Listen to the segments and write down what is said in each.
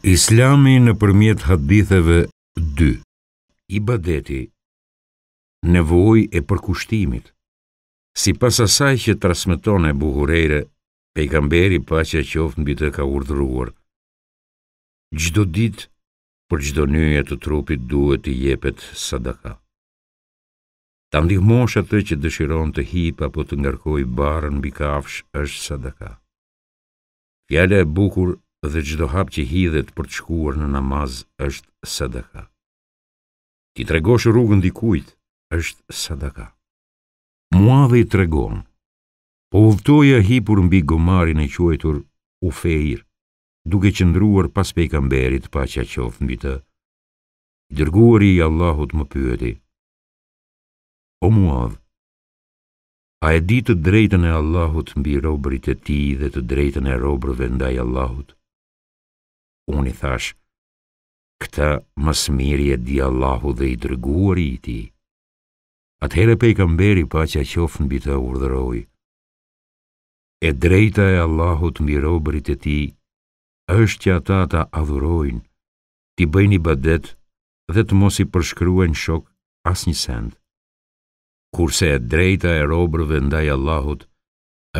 Islami në përmjet haditheve 2 Ibadeti Nevoj e përkushtimit Si pas asaj që trasmeton e buhurere, pejkamberi pa që qoftë në bitë e ka urdhruar. Gjdo dit, për gjdo njëjë të trupit duhet i jepet sadaka. Ta ndihmosh atë që dëshiron të hipa po të ngarkoj barën bikafsh është sadaka. Fjale e bukur dhe gjdo hap që hidhet për të shkuar në namaz është sadaka. Ti tregosh rrugën dikujt është sadaka. Muadhe i tregon, po uftoja hipur mbi gomarin e quajtur u fejir, duke qëndruar pas kamberit pa që a qofë mbi të. Dërguari i Allahut më pyeti, O muadhe, A e di të drejtën e Allahut mbi robërit e ti dhe të drejtën e robrëve ndaj Allahut? unë i thash, këta më miri e di Allahu dhe i drëguari i ti. Atëhere pe i kamberi pa që a qofën bita urdhëroj. E drejta e Allahu të robërit e ti, është që ata ta adhurojnë, ti bëjni badet dhe të mos i përshkryen shok as një send. Kurse e drejta e robrëve ndaj Allahut,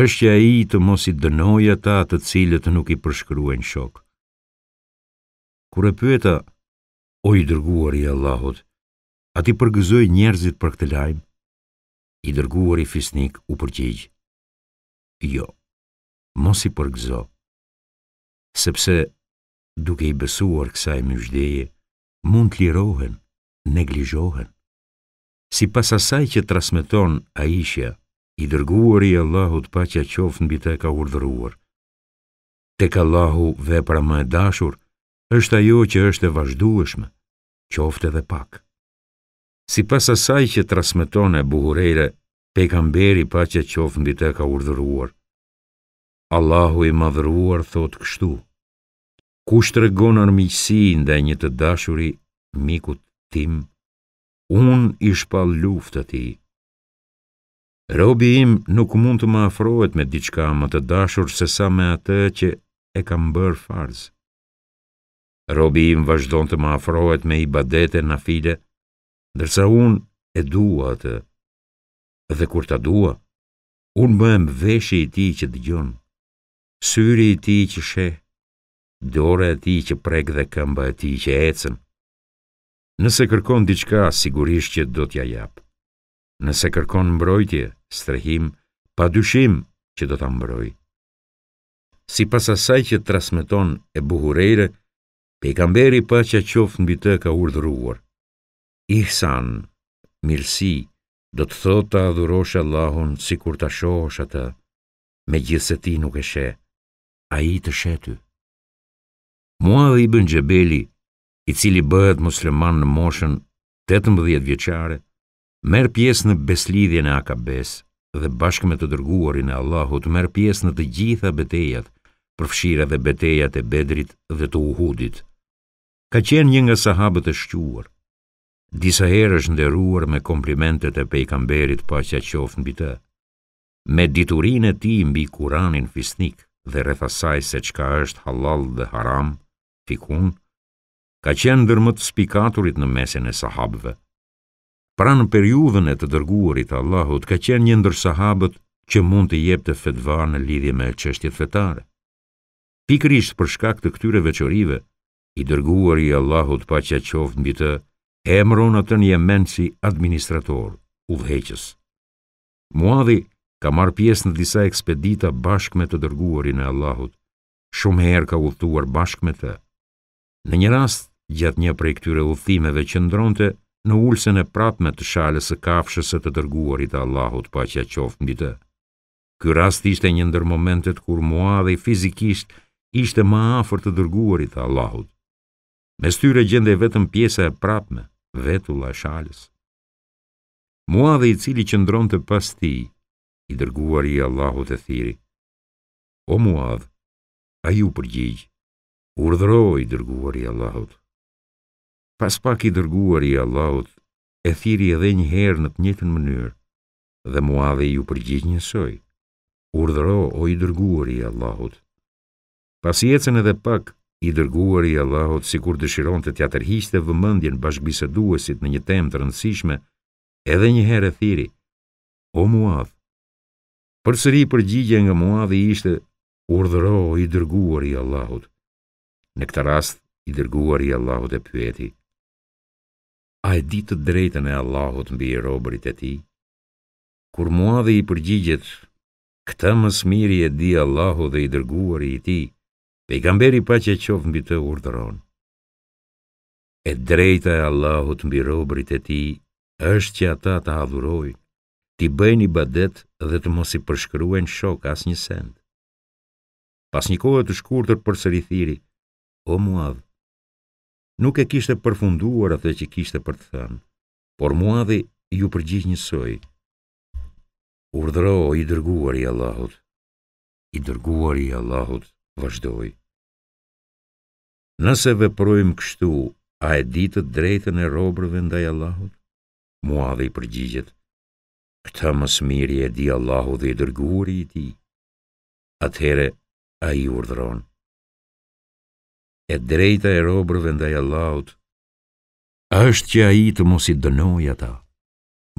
është që a i të mos i dënojë ata të cilët nuk i përshkryen shok kur e pyeta, o i dërguar i Allahot, a ti përgëzoj njerëzit për këtë lajmë? I dërguar i fisnik u përgjigj. Jo, mos i përgëzo, sepse duke i besuar kësaj mjëshdeje, mund të lirohen, neglijohen. Si pas asaj që trasmeton a ishja, i dërguar i Allahut pa që a qofë në e ka urdhëruar. Tek Allahu vepra më e dashur, është ajo që është e vazhdueshme, qofte dhe pak. Si pas asaj që trasmeton e buhurere, pejkamberi pa që në mbi të ka urdhëruar. Allahu i madhëruar thot kështu. Kush shtë regon armiqësi nda një të dashuri, mikut tim, unë i shpal luft të ti. Robi im nuk mund të më afrohet me diçka më të dashur se sa me atë që e kam bërë farzë robi im vazhdon të më afrohet me i badete në file, dërsa unë e dua të, dhe kur ta dua, unë bëhem veshë i ti që dëgjon, syri i ti që she, dore e ti që prek dhe këmba e ti që ecën. Nëse kërkon diçka, sigurisht që do t'ja japë. Nëse kërkon mbrojtje, strehim, pa dyshim që do t'a mbroj. Si asaj që trasmeton e buhurejre, Pejgamberi pa që qofë mbi të ka urdhruar. Ihsan, mirësi, do të thotë të adhurosh Allahun si kur të shohosh atë, me gjithë se ti nuk e she, a i të Mua dhe i bën Gjebeli, i cili bëhet musliman në moshën 18 vjeqare, merë pjesë në beslidhje në akabes dhe bashkë me të dërguarin e Allahut merë pjesë në të gjitha betejat, përfshira dhe betejat e bedrit dhe të uhudit ka qenë një nga sahabët e shquar. Disa herë është nderuar me komplimentet e pejgamberit paqja qoftë mbi të. në bitë, me diturinë e tij mbi Kur'anin fisnik dhe rreth asaj se çka është halal dhe haram, fikun ka qenë ndër më të spikaturit në mesin e sahabëve. Pra në periudhën e të dërguarit Allahut ka qenë një ndër sahabët që mund të jepte fetva në lidhje me çështjet fetare. Pikrisht për shkak të këtyre veçorive, i dërguar i Allahut pa që qoftë mbi të, emron atë një men si administrator, udheqës. Muadhi ka marë pjesë në disa ekspedita bashk me të dërguarin e Allahut, shumë herë ka uftuar bashk me të. Në një rast, gjatë një prej këtyre uftimeve që ndronëte, në ulsen e prap me të shalës e kafshës e të dërguarit e Allahut pa që qoftë mbi të. Ky rast ishte një ndër momentet kur Muadhi fizikisht ishte ma afer të dërguarit e Allahut. Me styre gjende vetëm pjesa e prapme, vetulla shalës. Mua dhe i cili që ndronë të pas ti, i dërguar i Allahu të thiri. O muad, a ju përgjigj, urdhro i dërguar i Allahut. Pas pak i dërguar i Allahut, e thiri edhe një herë në të njëtën mënyrë, dhe muadhe ju përgjigj njësoj, urdhro o i dërguar i Allahut. Pas ecen edhe pak, i dërguar i Allahut sikur dëshironte t'ia tërhiqte vëmendjen bashkëbiseduesit në një temë të rëndësishme, edhe një herë thiri: O Muadh, përsëri përgjigje nga Muadhi ishte: Urdhëro i dërguar i Allahut. Në këtë rast i dërguar i Allahut e pyeti: A e ditë të drejtën e Allahut mbi robërit e tij? Kur Muadhi i përgjigjet: Këtë mësmiri e di Allahu dhe i dërguari i Tij, Pejgamberi pa që qovë mbi të urdhëron. E drejta e Allahut mbi robrit e ti është që ata të adhuroj, ti bëjnë i badet dhe të mos i përshkruen shok as një send. Pas një kohë të shkurtër për sërithiri, o muad, nuk e kishte përfunduar atë që kishte për të thënë, por muadhi ju përgjith njësoj. Urdhëro i dërguar i Allahut, i dërguar i Allahut vazhdoi. Nëse veprojmë kështu, a e ditët të drejtën e robërve ndaj Allahut? Muadhi i përgjigjet. këta mos miri e di Allahu dhe i dërguri i atëhere Atëherë ai urdhëron. E drejta e robërve ndaj Allahut është që ai të mos i dënoj ata.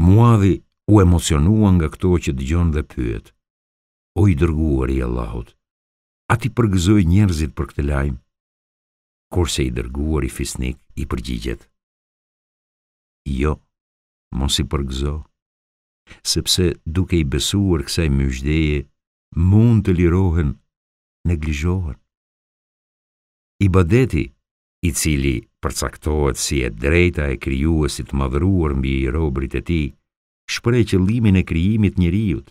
Muadhi u emocionua nga këto që dëgjon dhe pyet. O i dërguari i Allahut, A ti përgëzoj njerëzit për këtë lajmë, kurse i dërguar i fisnik i përgjigjet. Jo, mos i përgëzo, sepse duke i besuar kësaj mëjshdeje, mund të lirohen, neglizhohen. I badeti, i cili përcaktohet si e drejta e kryuësit madhruar mbi i robrit e ti, shprej që limin e kryimit njëriut.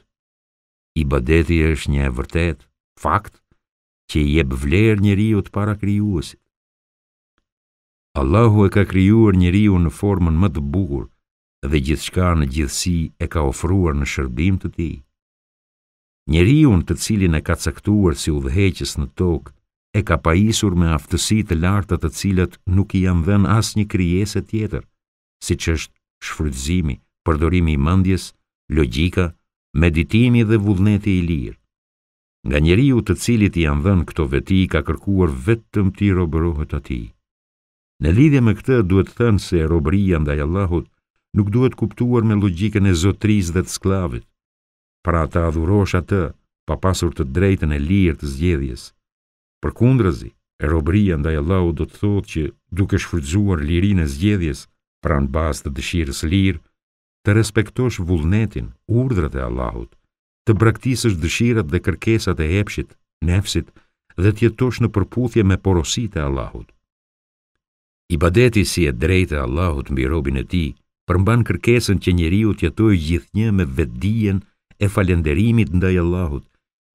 I badeti është një e vërtet, fakt, që i jep vlerë njeriu të para krijuesit. Allahu e ka krijuar njeriu në formën më të bukur dhe gjithçka në gjithësi e ka ofruar në shërbim të tij. Njeriu të cilin e ka caktuar si udhëheqës në tokë e ka pajisur me aftësi të larta të cilat nuk i janë dhënë asnjë krijesë tjetër, siç është shfrytëzimi, përdorimi i mendjes, logjika, meditimi dhe vullneti i lirë. Nga njeriu të cilit i janë dhënë këto veti, ka kërkuar vetëm ti robërohet ati. Në lidhje me këtë duhet të thënë se robëria ndaj Allahut nuk duhet kuptuar me logjikën e zotrisë dhe të sklavit. Pra ta adhurosh atë, pa pasur të drejtën e lirë të zgjedhjes. Për kundrazi, e robëria ndaj Allahut do të thotë që duke shfrytzuar lirinë e zgjedhjes pranë bazë të dëshirës lirë, të respektosh vullnetin, urdhrat e Allahut, të braktisësh dëshirat dhe kërkesat e epshit, nefsit dhe të jetosh në përputhje me porositë e Allahut. Ibadeti si e drejtë e Allahut mbi robin e tij përmban kërkesën që njeriu të jetojë gjithnjë me vetdijen e falënderimit ndaj Allahut,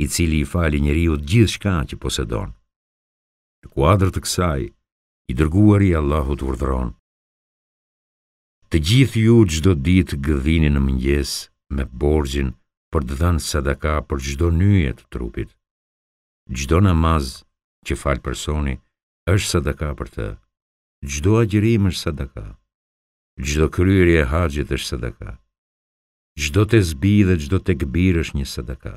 i cili i fali njeriu gjithçka që posedon. Në kuadër të kësaj, i dërguar i Allahut urdhëron Të gjithë ju çdo ditë gëdhini në mëngjes me borxhin për të dhënë sadaka për çdo nyje të trupit. Çdo namaz që fal personi është sadaka për të. Çdo agjërim është sadaka. Çdo kryerje e haxhit është sadaka. Çdo të zbi dhe çdo të këbir është një sadaka.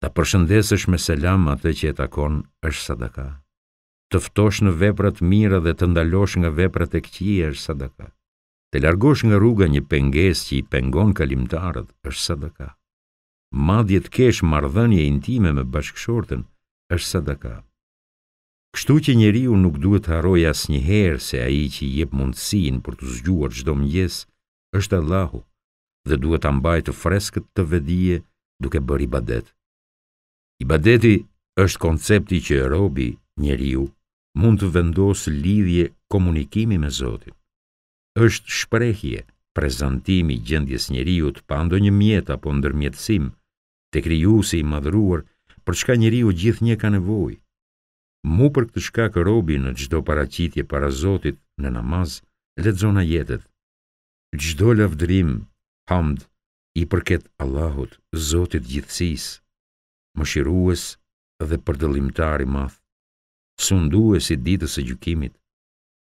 Ta përshëndesësh me selam atë që e takon është sadaka. Të ftosh në veprat mira dhe të ndalosh nga veprat e këqija është sadaka. Të largosh nga rruga një pengesë që i pengon kalimtarët është sadaka. Madje të kesh marrëdhënie intime me bashkëshortën është sadaka. Kështu që njeriu nuk duhet të harrojë asnjëherë se ai që i jep mundësinë për të zgjuar çdo mëngjes është Allahu dhe duhet ta mbajë të freskët të vedije duke bërë ibadet. Ibadeti është koncepti që e robi njeriu mund të vendosë lidhje komunikimi me Zotin është shprehje prezantimi gjendjes njeriu pa një mjet apo ndërmjetësim te krijuesi i madhruar për çka njeriu gjithnjë ka nevojë mu për këtë shkak robi në çdo paraqitje para Zotit në namaz lexo na jetet çdo lavdrim hamd i përket Allahut Zotit gjithësisë mëshirues dhe përdollimtar i madh sundues i ditës së gjykimit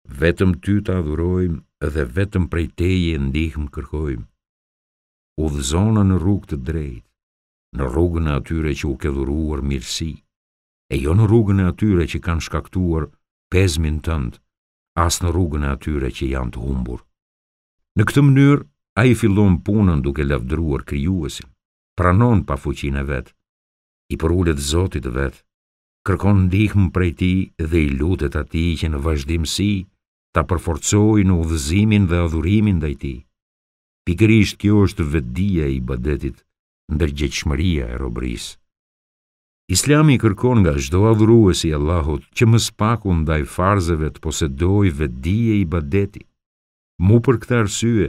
Vetëm ty të adhurojmë dhe vetëm prej teje ndihmë kërkojmë. U dhëzona në rrugë të drejtë, në rrugën e atyre që u këdhuruar mirësi, e jo në rrugën e atyre që kanë shkaktuar pezmin tëndë, asë në rrugën e atyre që janë të humbur. Në këtë mënyrë, a i fillon punën duke lavdruar kryuësin, pranon pa fuqin e vetë, i përullet zotit vetë, kërkon ndihmë prej ti dhe i lutet ati që në vazhdimësi ta përforcoj në udhëzimin dhe adhurimin dhe i ti. Pikërisht kjo është vëdia i badetit, ndërgjeq e robris. Islami kërkon nga shdo adhruesi Allahot që më spakun dhe i farzeve të posedoj vëdia i badeti. Mu për këta arsye,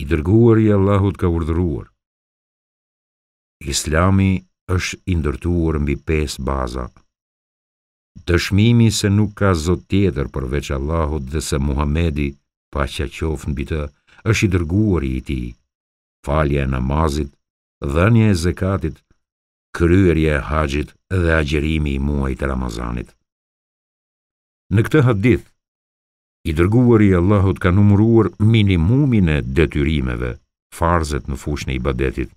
i dërguar i Allahot ka urdhruar. Islami është indërtuar mbi 5 baza të shmimi se nuk ka zot tjetër përveç Allahut dhe se Muhamedi, pa që qofë në bitë, është i dërguar i ti. Falje e namazit, dhenje e zekatit, kryerje e haqit dhe agjerimi i muajt e Ramazanit. Në këtë hadith, i dërguar i Allahut ka numruar minimumin e detyrimeve, farzet në fushën e ibadetit,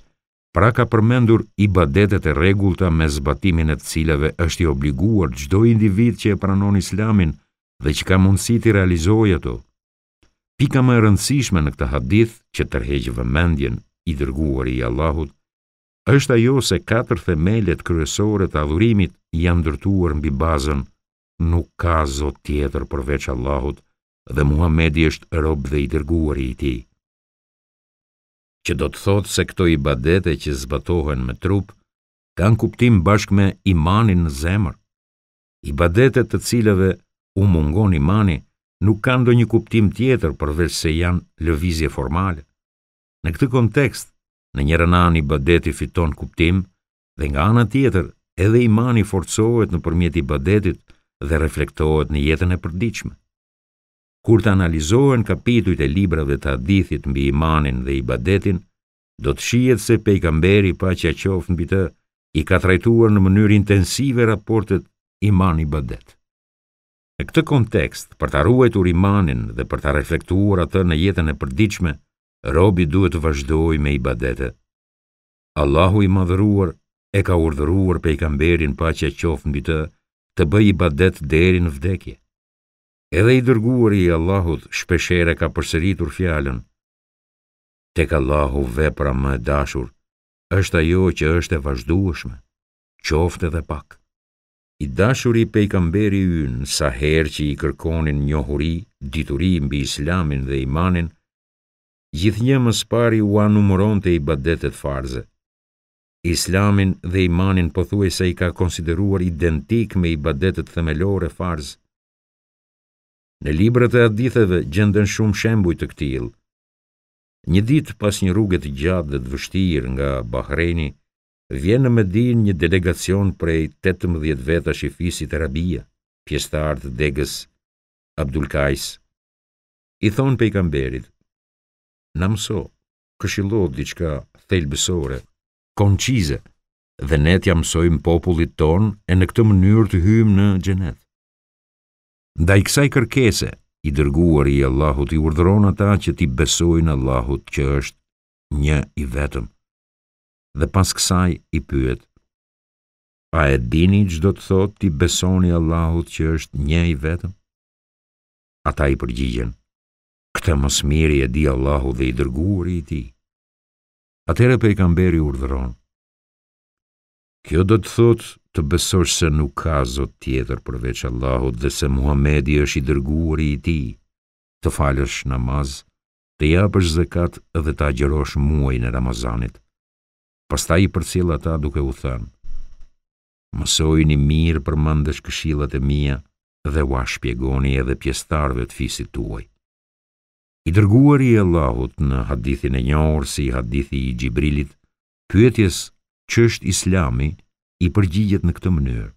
pra ka përmendur i badetet e regullta me zbatimin e të cilave është i obliguar gjdo individ që e pranon islamin dhe që ka mundësi të realizohi ato. Pika më e rëndësishme në këta hadith që tërhejgjë vëmendjen i dërguar i Allahut, është ajo se katër themelet kryesore të adhurimit janë dërtuar në bibazën, nuk ka zot tjetër përveç Allahut dhe Muhamedi është rob dhe i dërguar i ti që do të thotë se këto i badete që zbatohen me trup, kanë kuptim bashkë me imanin në zemër. I badete të cilëve u mungon imani nuk kanë do një kuptim tjetër përveç se janë lëvizje formale. Në këtë kontekst, në një rënan i badeti fiton kuptim dhe nga anë tjetër edhe imani forcohet në përmjet i badetit dhe reflektohet në jetën e përdiqme. Kur të analizohen kapituit e libra dhe të adithit mbi imanin dhe i badetin, do të shiet se pe i kamberi pa që a qofë në bitë, i ka trajtuar në mënyrë intensive raportet iman i badet. Në këtë kontekst, për të arruajt imanin dhe për të reflektuar atë në jetën e përdiqme, robi duhet të vazhdoj me i badete. Allahu i madhëruar e ka urdhëruar pe i kamberin pa që a qofë në bitë, të bëj i badet derin vdekje. Edhe i dërguar i Allahut shpeshere ka përsëritur fjalën. Tek Allahu vepra më e dashur është ajo që është e vazhdueshme, qoftë edhe pak. I dashuri pejgamberi ynë sa herë që i kërkonin njohuri, dituri mbi Islamin dhe imanin, një mëspari së pari u numëronte ibadetet farze. Islamin dhe imanin pothuajse i ka konsideruar identik me ibadetet themelore farze. Në librët e atë gjenden gjendën shumë shembuj të këtil. Një ditë pas një rrugët gjatë dhe të vështirë nga Bahreni, vjenë në din një delegacion prej 18 veta shifisi të rabia, pjestartë degës Abdulkajs. I thonë pe i kamberit, në mëso, këshillot diçka thelbësore, konqize, dhe ne t'ja mësojmë popullit tonë e në këtë mënyrë të hymë në gjenet. Nda i kësaj kërkese, i dërguar i Allahut i urdhron ata që ti besojnë Allahut që është një i vetëm. Dhe pas kësaj i pyet, a e dini që do të thot ti besoni Allahut që është një i vetëm? Ata i përgjigjen, këtë mos miri e di Allahut dhe i dërguar i ti. Atere pe i kamberi urdhron, kjo do të thotë, të besosh se nuk ka zot tjetër përveç Allahut dhe se Muhamedi është i dërguari i tij. Të falësh namaz, të japësh zakat dhe të agjërosh muajin e Ramazanit. Pastaj i përcjell ata duke u thënë: Mësojini mirë për mandesh këshillat e mija dhe u shpjegoni edhe pjestarve të fisit tuaj. I dërguari i Allahut në hadithin e njohur si hadithi i Gjibrilit, pyetjes që është islami, i përgjigjet në këtë mënyrë